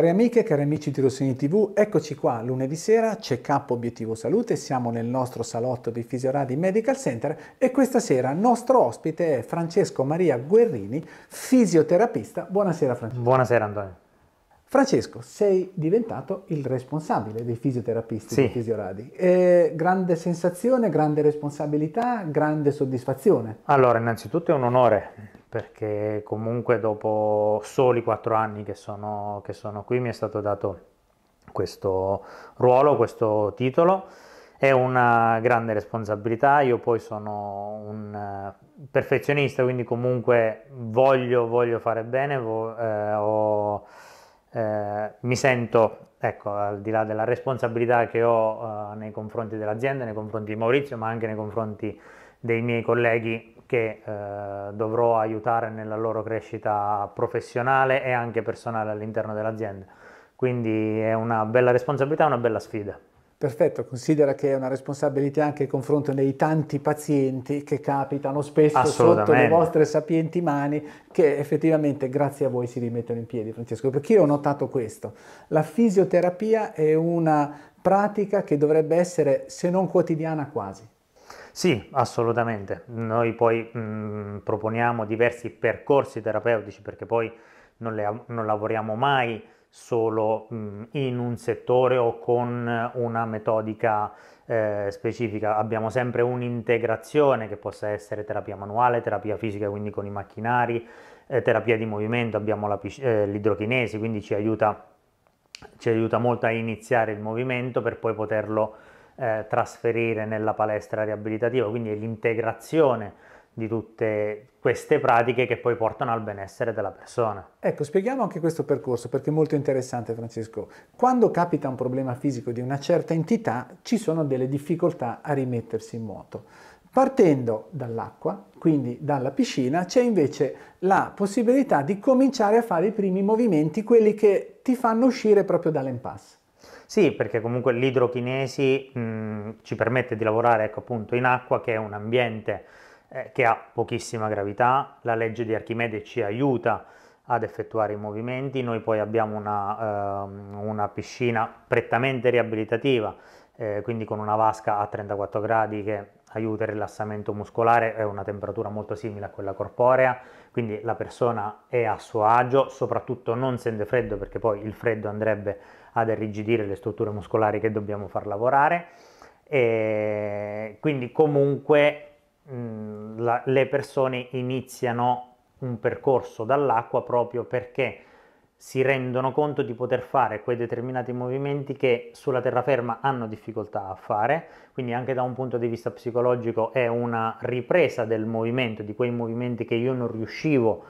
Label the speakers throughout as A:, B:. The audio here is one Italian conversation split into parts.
A: Cari amiche, cari amici di Rossini TV, eccoci qua lunedì sera, c'è Capo obiettivo salute, siamo nel nostro salotto di Fisioradi Medical Center e questa sera il nostro ospite è Francesco Maria Guerrini, fisioterapista. Buonasera Francesco. Buonasera Antonio. Francesco, sei diventato il responsabile dei fisioterapisti sì. di Fisioradi. Eh, grande sensazione, grande responsabilità, grande soddisfazione.
B: Allora, innanzitutto è un onore perché comunque dopo soli quattro anni che sono, che sono qui mi è stato dato questo ruolo, questo titolo. È una grande responsabilità, io poi sono un eh, perfezionista, quindi comunque voglio, voglio fare bene, vo, eh, ho, eh, mi sento, ecco, al di là della responsabilità che ho eh, nei confronti dell'azienda, nei confronti di Maurizio, ma anche nei confronti dei miei colleghi che eh, dovrò aiutare nella loro crescita professionale e anche personale all'interno dell'azienda. Quindi è una bella responsabilità, una bella sfida.
A: Perfetto, considera che è una responsabilità anche nei confronto dei tanti pazienti che capitano spesso sotto le vostre sapienti mani che effettivamente grazie a voi si rimettono in piedi, Francesco. Perché io ho notato questo, la fisioterapia è una pratica che dovrebbe essere, se non quotidiana, quasi.
B: Sì, assolutamente. Noi poi mh, mm, proponiamo diversi percorsi terapeutici perché poi non, le, non lavoriamo mai solo mh, mm, in un settore o con una metodica eh, specifica. Abbiamo sempre un'integrazione che possa essere terapia manuale, terapia fisica, quindi con i macchinari, eh, terapia di movimento, abbiamo la, eh, l'idrochinesi, quindi ci aiuta, ci aiuta molto a iniziare il movimento per poi poterlo eh, trasferire nella palestra riabilitativa, quindi è l'integrazione di tutte queste pratiche che poi portano al benessere della persona.
A: Ecco, spieghiamo anche questo percorso perché è molto interessante Francesco. Quando capita un problema fisico di una certa entità ci sono delle difficoltà a rimettersi in moto. Partendo dall'acqua, quindi dalla piscina, c'è invece la possibilità di cominciare a fare i primi movimenti, quelli che ti fanno uscire proprio dall'impasse.
B: Sì, perché comunque l'idrochinesi mm, ci permette di lavorare ecco, appunto in acqua che è un ambiente eh, che ha pochissima gravità, la legge di Archimede ci aiuta ad effettuare i movimenti, noi poi abbiamo una, eh, una piscina prettamente riabilitativa, eh, quindi con una vasca a 34 gradi che aiuta il rilassamento muscolare, è una temperatura molto simile a quella corporea, quindi la persona è a suo agio, soprattutto non sente freddo perché poi il freddo andrebbe ad irrigidire le strutture muscolari che dobbiamo far lavorare. E quindi comunque mh, la, le persone iniziano un percorso dall'acqua proprio perché si rendono conto di poter fare quei determinati movimenti che sulla terraferma hanno difficoltà a fare, quindi anche da un punto di vista psicologico è una ripresa del movimento, di quei movimenti che io non riuscivo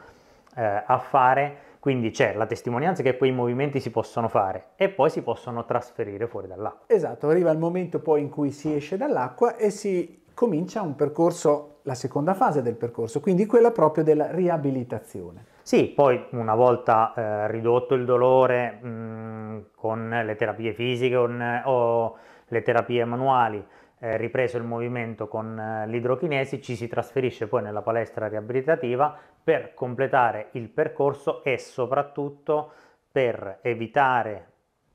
B: eh, a fare quindi c'è la testimonianza che poi i movimenti si possono fare e poi si possono trasferire fuori dall'acqua.
A: Esatto, arriva il momento poi in cui si esce dall'acqua e si comincia un percorso, la seconda fase del percorso, quindi quella proprio della riabilitazione.
B: Sì, poi una volta eh, ridotto il dolore mh, mm, con le terapie fisiche o, eh, o le terapie manuali, eh, ripreso il movimento con eh, l'idrochinesi, ci si trasferisce poi nella palestra riabilitativa per completare il percorso e soprattutto per evitare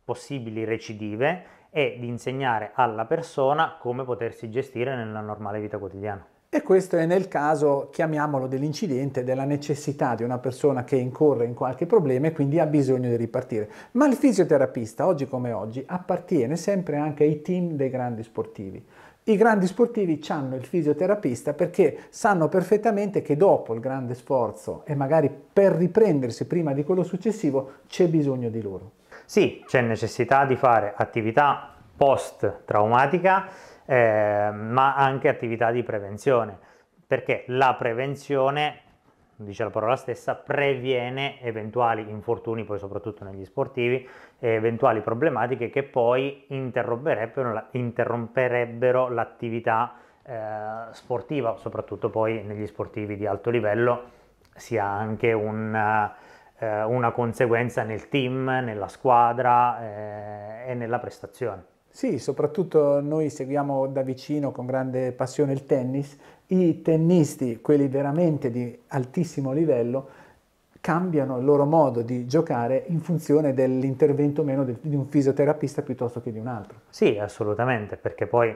B: possibili recidive e di insegnare alla persona come potersi gestire nella normale vita quotidiana.
A: E questo è nel caso, chiamiamolo, dell'incidente, della necessità di una persona che incorre in qualche problema e quindi ha bisogno di ripartire. Ma il fisioterapista, oggi come oggi, appartiene sempre anche ai team dei grandi sportivi. I grandi sportivi hanno il fisioterapista perché sanno perfettamente che dopo il grande sforzo e magari per riprendersi prima di quello successivo c'è bisogno di loro. Sì, c'è
B: necessità di fare attività post traumatica eh, ma anche attività di prevenzione, perché la prevenzione, dice la parola stessa, previene eventuali infortuni, poi soprattutto negli sportivi, e eventuali problematiche che poi interromperebbero, interromperebbero l'attività eh, sportiva, soprattutto poi negli sportivi di alto livello sia anche un eh, una conseguenza nel team, nella squadra
A: eh, e nella prestazione. Sì, soprattutto noi seguiamo da vicino con grande passione il tennis. I tennisti, quelli veramente di altissimo livello, cambiano il loro modo di giocare in funzione dell'intervento meno di un fisioterapista piuttosto che di un altro.
B: Sì, assolutamente, perché poi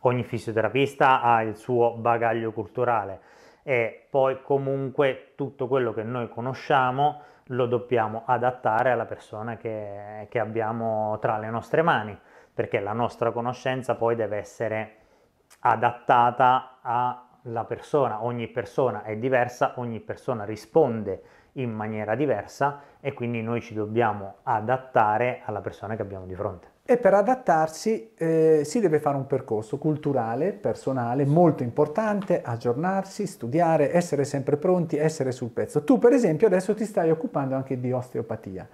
B: ogni fisioterapista ha il suo bagaglio culturale e poi comunque tutto quello che noi conosciamo lo dobbiamo adattare alla persona che, che abbiamo tra le nostre mani perché la nostra conoscenza poi deve essere adattata alla persona, ogni persona è diversa, ogni persona risponde in maniera diversa e quindi noi ci dobbiamo adattare alla persona che abbiamo di
A: fronte. E per adattarsi eh, si deve fare un percorso culturale, personale, molto importante, aggiornarsi, studiare, essere sempre pronti, essere sul pezzo. Tu per esempio adesso ti stai occupando anche di osteopatia.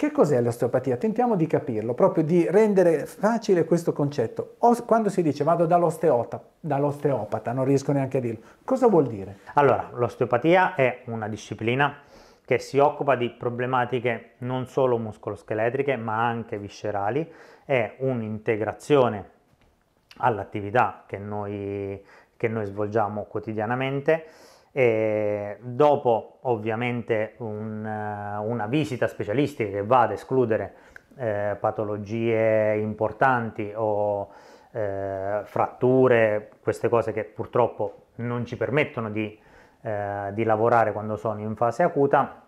A: Che cos'è l'osteopatia? Tentiamo di capirlo, proprio di rendere facile questo concetto. Quando si dice vado dall'osteota, dall'osteopata, non riesco neanche a dirlo, cosa vuol dire?
B: Allora, l'osteopatia è una disciplina che si occupa di problematiche non solo muscoloscheletriche ma anche viscerali, è un'integrazione all'attività che noi, che noi svolgiamo quotidianamente e dopo ovviamente un, eh, una visita specialistica che va ad escludere eh, patologie importanti o eh, fratture, queste cose che purtroppo non ci permettono di, eh, di lavorare quando sono in fase acuta,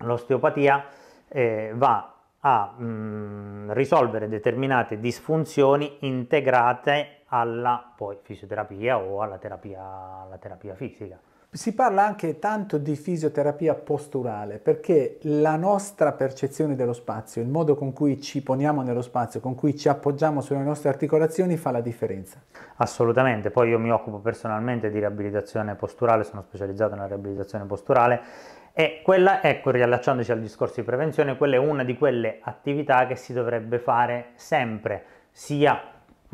B: l'osteopatia eh, va a mh, mm, risolvere determinate disfunzioni integrate alla poi, fisioterapia o alla terapia, alla terapia fisica.
A: Si parla anche tanto di fisioterapia posturale perché la nostra percezione dello spazio, il modo con cui ci poniamo nello spazio, con cui ci appoggiamo sulle nostre articolazioni fa la differenza.
B: Assolutamente, poi io mi occupo personalmente di riabilitazione posturale, sono specializzato nella riabilitazione posturale e quella, ecco, riallacciandoci al discorso di prevenzione, quella è una di quelle attività che si dovrebbe fare sempre, sia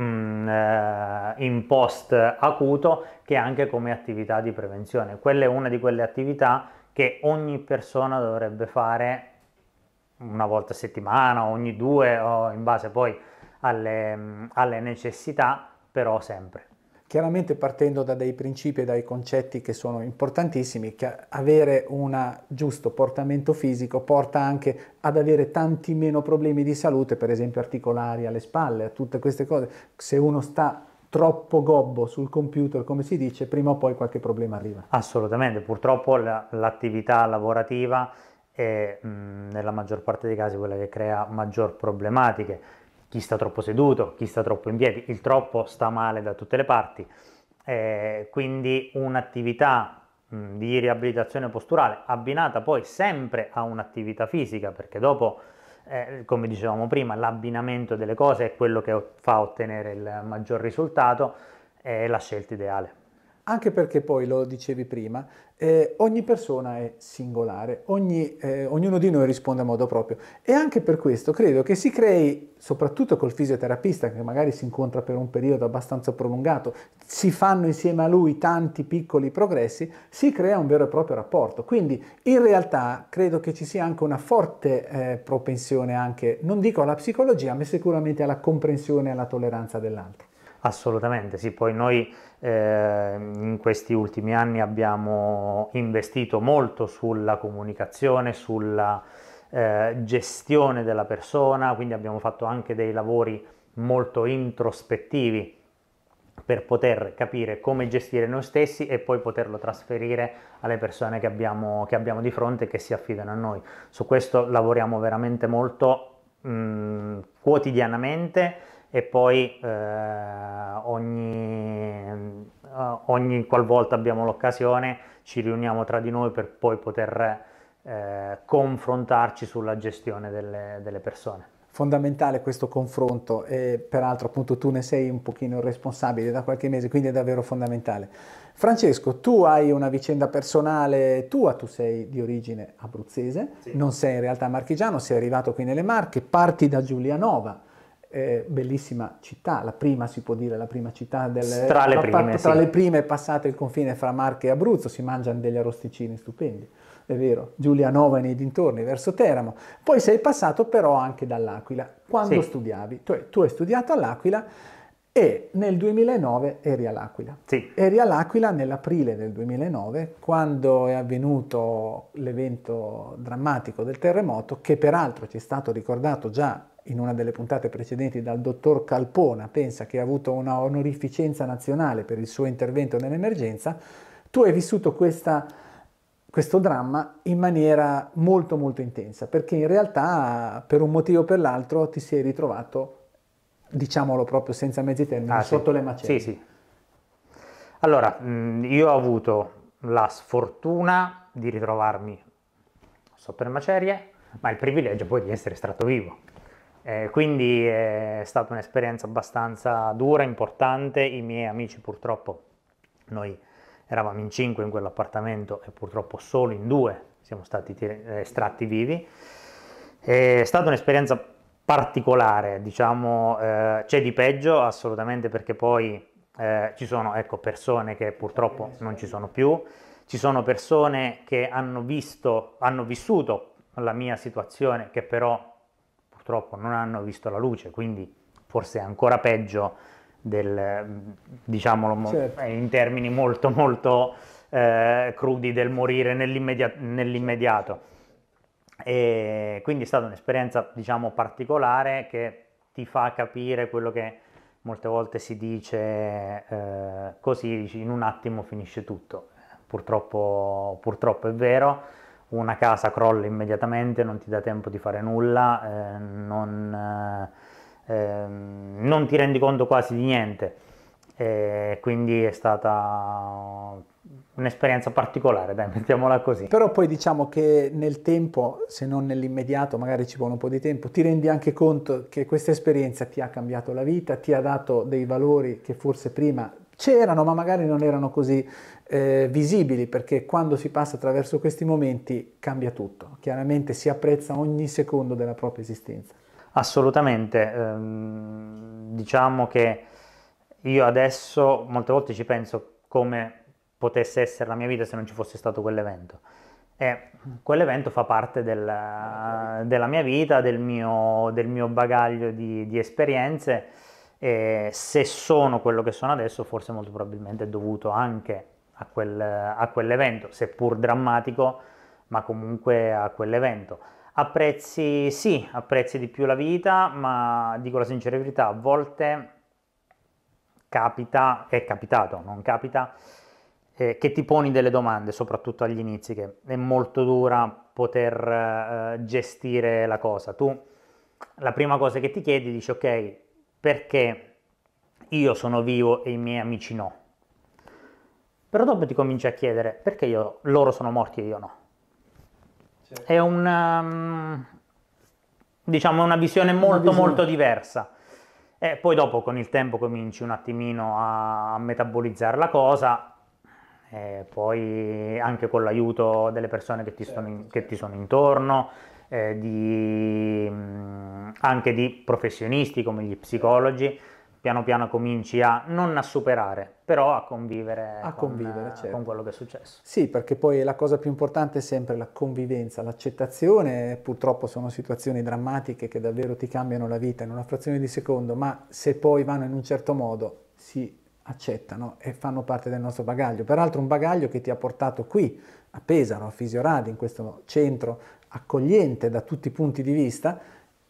B: Mm, eh, in post acuto che anche come attività di prevenzione. Quella è una di quelle attività che ogni persona dovrebbe fare una volta a settimana, ogni due o in base poi alle, mm, alle necessità, però sempre
A: chiaramente partendo da dei principi e dai concetti che sono importantissimi, che avere un giusto portamento fisico porta anche ad avere tanti meno problemi di salute, per esempio articolari alle spalle, a tutte queste cose. Se uno sta troppo gobbo sul computer, come si dice, prima o poi qualche problema arriva.
B: Assolutamente, purtroppo l'attività lavorativa è mh, nella maggior parte dei casi quella che crea maggior problematiche chi sta troppo seduto, chi sta troppo in piedi, il troppo sta male da tutte le parti, eh, quindi un'attività mh, di riabilitazione posturale abbinata poi sempre a un'attività fisica, perché dopo, eh, come dicevamo prima, l'abbinamento delle cose è quello che fa ottenere il maggior risultato, è la scelta ideale
A: anche perché poi lo dicevi prima, eh, ogni persona è singolare, ogni, eh, ognuno di noi risponde a modo proprio e anche per questo credo che si crei, soprattutto col fisioterapista che magari si incontra per un periodo abbastanza prolungato, si fanno insieme a lui tanti piccoli progressi, si crea un vero e proprio rapporto. Quindi in realtà credo che ci sia anche una forte eh, propensione anche, non dico alla psicologia, ma sicuramente alla comprensione e alla tolleranza dell'altro.
B: Assolutamente, sì, poi noi eh, in questi ultimi anni abbiamo investito molto sulla comunicazione, sulla eh, gestione della persona, quindi abbiamo fatto anche dei lavori molto introspettivi per poter capire come gestire noi stessi e poi poterlo trasferire alle persone che abbiamo, che abbiamo di fronte e che si affidano a noi. Su questo lavoriamo veramente molto mh, mm, quotidianamente e poi eh, ogni, eh, ogni qualvolta abbiamo l'occasione ci riuniamo tra di noi per poi poter eh, confrontarci sulla gestione delle, delle persone
A: fondamentale questo confronto e peraltro appunto tu ne sei un pochino responsabile da qualche mese, quindi è davvero fondamentale. Francesco, tu hai una vicenda personale tua, tu sei di origine abruzzese, sì. non sei in realtà marchigiano, sei arrivato qui nelle Marche, parti da Giulianova eh, bellissima città, la prima si può dire, la prima città del... Tra le prime, pa- tra le prime è passato il confine fra Marche e Abruzzo, si mangiano degli arrosticini stupendi, è vero, Giulianova e nei dintorni, verso Teramo. Poi sei passato però anche dall'Aquila, quando sì. studiavi, tu, tu hai studiato all'Aquila e nel 2009 eri all'Aquila. Sì. Eri all'Aquila nell'aprile del 2009 quando è avvenuto l'evento drammatico del terremoto che peraltro ci è stato ricordato già in una delle puntate precedenti dal dottor Calpona, pensa che ha avuto una onorificenza nazionale per il suo intervento nell'emergenza, tu hai vissuto questa, questo dramma in maniera molto molto intensa, perché in realtà per un motivo o per l'altro ti sei ritrovato, diciamolo proprio senza mezzi termini, ah, sotto sì. le macerie. Sì, sì.
B: Allora, mm, io ho avuto la sfortuna di ritrovarmi sotto le macerie, ma il privilegio poi di essere stato vivo. Eh, quindi è stata un'esperienza abbastanza dura, importante. I miei amici purtroppo, noi eravamo in cinque in quell'appartamento e purtroppo solo in due siamo stati eh, estratti vivi. È stata un'esperienza particolare, diciamo, eh, c'è di peggio assolutamente perché poi eh, ci sono ecco, persone che purtroppo non ci sono più, ci sono persone che hanno, visto, hanno vissuto la mia situazione che però purtroppo non hanno visto la luce, quindi forse è ancora peggio del, diciamolo certo. Eh, in termini molto molto eh, crudi, del morire nell'immediato. nell'immediato. E quindi è stata un'esperienza diciamo particolare che ti fa capire quello che molte volte si dice eh, così, in un attimo finisce tutto. Purtroppo, purtroppo è vero una casa crolla immediatamente, non ti dà tempo di fare nulla, eh, non, eh, ehm, non, ti rendi conto quasi di niente. Eh, quindi è stata un'esperienza particolare, dai, mettiamola così. Però
A: poi diciamo che nel tempo, se non nell'immediato, magari ci vuole un po' di tempo, ti rendi anche conto che questa esperienza ti ha cambiato la vita, ti ha dato dei valori che forse prima c'erano ma magari non erano così eh, visibili perché quando si passa attraverso questi momenti cambia tutto, chiaramente si apprezza ogni secondo della propria esistenza.
B: Assolutamente, ehm, diciamo che io adesso molte volte ci penso come potesse essere la mia vita se non ci fosse stato quell'evento. E quell'evento fa parte del, della mia vita, del mio, del mio bagaglio di, di esperienze e se sono quello che sono adesso, forse molto probabilmente è dovuto anche a, quel, a quell'evento, seppur drammatico, ma comunque a quell'evento. Apprezzi, sì, apprezzi di più la vita, ma dico la sincera verità, a volte capita, è capitato, non capita, eh, che ti poni delle domande, soprattutto agli inizi, che è molto dura poter eh, gestire la cosa. Tu la prima cosa che ti chiedi dici ok, perché io sono vivo e i miei amici no. Però dopo ti cominci a chiedere perché io, loro sono morti e io no. Certo. È una, diciamo, una visione molto una visione. molto diversa. E poi dopo con il tempo cominci un attimino a metabolizzare la cosa, e poi anche con l'aiuto delle persone che ti, certo. in, che ti sono intorno, eh, di, mm, anche di professionisti come gli psicologi, piano piano cominci a non a superare, però a convivere, a con, convivere eh, certo. con, quello che è successo.
A: Sì, perché poi la cosa più importante è sempre la convivenza, l'accettazione, purtroppo sono situazioni drammatiche che davvero ti cambiano la vita in una frazione di secondo, ma se poi vanno in un certo modo si accettano e fanno parte del nostro bagaglio. Peraltro un bagaglio che ti ha portato qui, a Pesaro, a Fisioradi, in questo centro accogliente da tutti i punti di vista,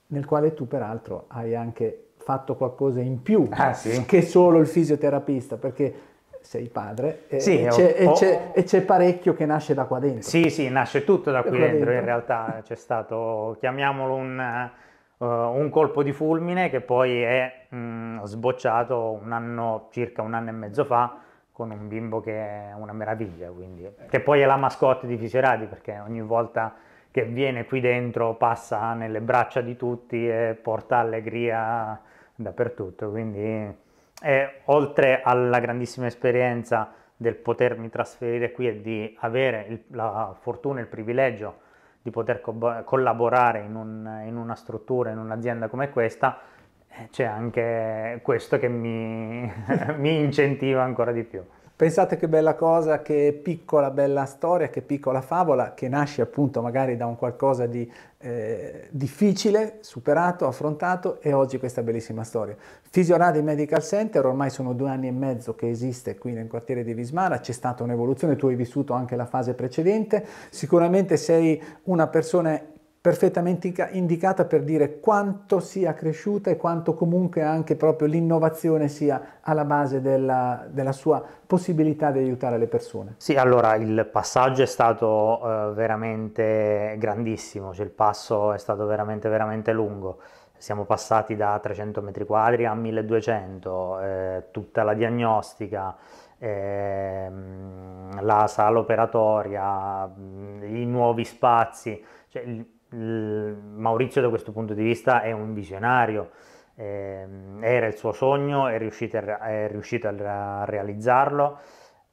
A: nel quale tu peraltro hai anche fatto qualcosa in più ah, sì. che solo il fisioterapista, perché sei padre e, sì, e, c'è, ho... e, c'è, e, c'è, parecchio che nasce da qua dentro.
B: Sì, sì, nasce tutto da qui da dentro. dentro. in realtà c'è stato, chiamiamolo un, uh, un, colpo di fulmine che poi è mh, mm, sbocciato un anno, circa un anno e mezzo fa, con un bimbo che è una meraviglia, quindi, che poi è la mascotte di Fiseradi perché ogni volta che viene qui dentro, passa nelle braccia di tutti e porta allegria dappertutto. Quindi e, oltre alla grandissima esperienza del potermi trasferire qui e di avere il, la fortuna e il privilegio di poter co- collaborare in, un, in una struttura, in un'azienda come questa,
A: eh, c'è anche questo che mi, mi incentiva ancora di più. Pensate che bella cosa, che piccola bella storia, che piccola favola che nasce appunto magari da un qualcosa di eh, difficile, superato, affrontato e oggi questa bellissima storia. Fisioradi Medical Center ormai sono due anni e mezzo che esiste qui nel quartiere di Vismara, c'è stata un'evoluzione, tu hai vissuto anche la fase precedente, sicuramente sei una persona perfettamente indicata per dire quanto sia cresciuta e quanto comunque anche proprio l'innovazione sia alla base della, della sua possibilità di aiutare le persone.
B: Sì, allora il passaggio è stato eh, veramente grandissimo, cioè, il passo è stato veramente veramente lungo. Siamo passati da 300 metri quadri a 1200, eh, tutta la diagnostica, ehm, la sala operatoria, mm, i nuovi spazi, cioè, Ehm, Maurizio da questo punto di vista è un visionario, ehm, era il suo sogno, è riuscito a, è riuscito a realizzarlo,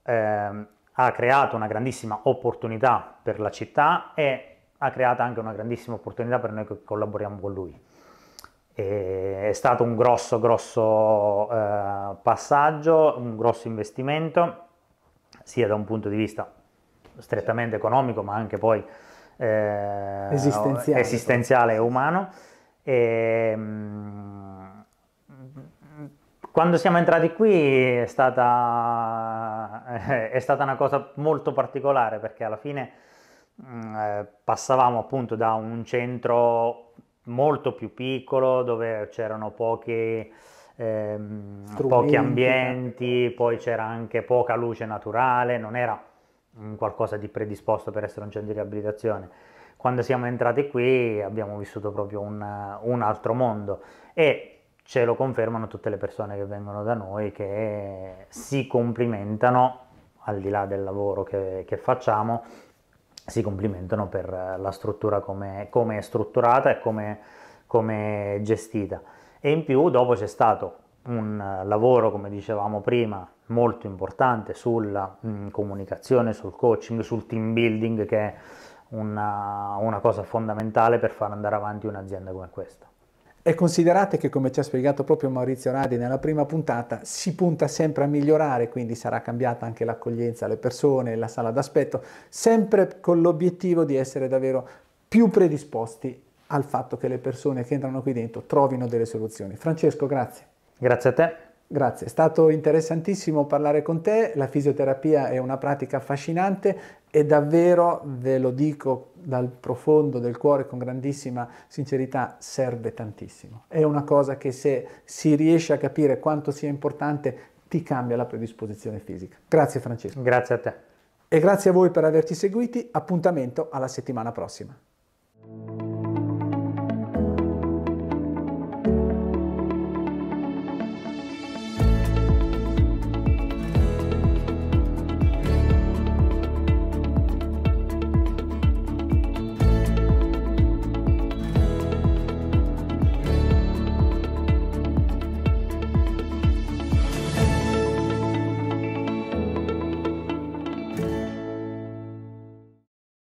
B: ehm, ha creato una grandissima opportunità per la città e ha creato anche una grandissima opportunità per noi che collaboriamo con lui. è stato un grosso, grosso eh, passaggio, un grosso investimento, sia da un punto di vista strettamente economico, ma anche poi eh, esistenziale. esistenziale, e umano. E, ehm, quando siamo entrati qui è stata, eh, è stata, una cosa molto particolare perché alla fine mm, eh, passavamo appunto da un centro molto più piccolo dove c'erano ehm, pochi, eh, pochi ambienti, poi c'era anche poca luce naturale, non era qualcosa di predisposto per essere un centro di riabilitazione. Quando siamo entrati qui abbiamo vissuto proprio un, un altro mondo e ce lo confermano tutte le persone che vengono da noi che si complimentano, al di là del lavoro che, che facciamo, si complimentano per la struttura come, come è strutturata e come, come è gestita. E in più dopo c'è stato un lavoro, come dicevamo prima, molto importante sulla mh, mm, comunicazione, sul coaching, sul team building che è una, una cosa fondamentale per far andare avanti un'azienda come questa.
A: E considerate che, come ci ha spiegato proprio Maurizio Radi nella prima puntata, si punta sempre a migliorare, quindi sarà cambiata anche l'accoglienza alle persone, la sala d'aspetto, sempre con l'obiettivo di essere davvero più predisposti al fatto che le persone che entrano qui dentro trovino delle soluzioni. Francesco, grazie. Grazie a te. Grazie, è stato interessantissimo parlare con te, la fisioterapia è una pratica affascinante e davvero, ve lo dico dal profondo del cuore con grandissima sincerità, serve tantissimo. È una cosa che se si riesce a capire quanto sia importante ti cambia la predisposizione fisica. Grazie Francesco. Grazie a te. E grazie a voi per averci seguiti, appuntamento alla settimana prossima.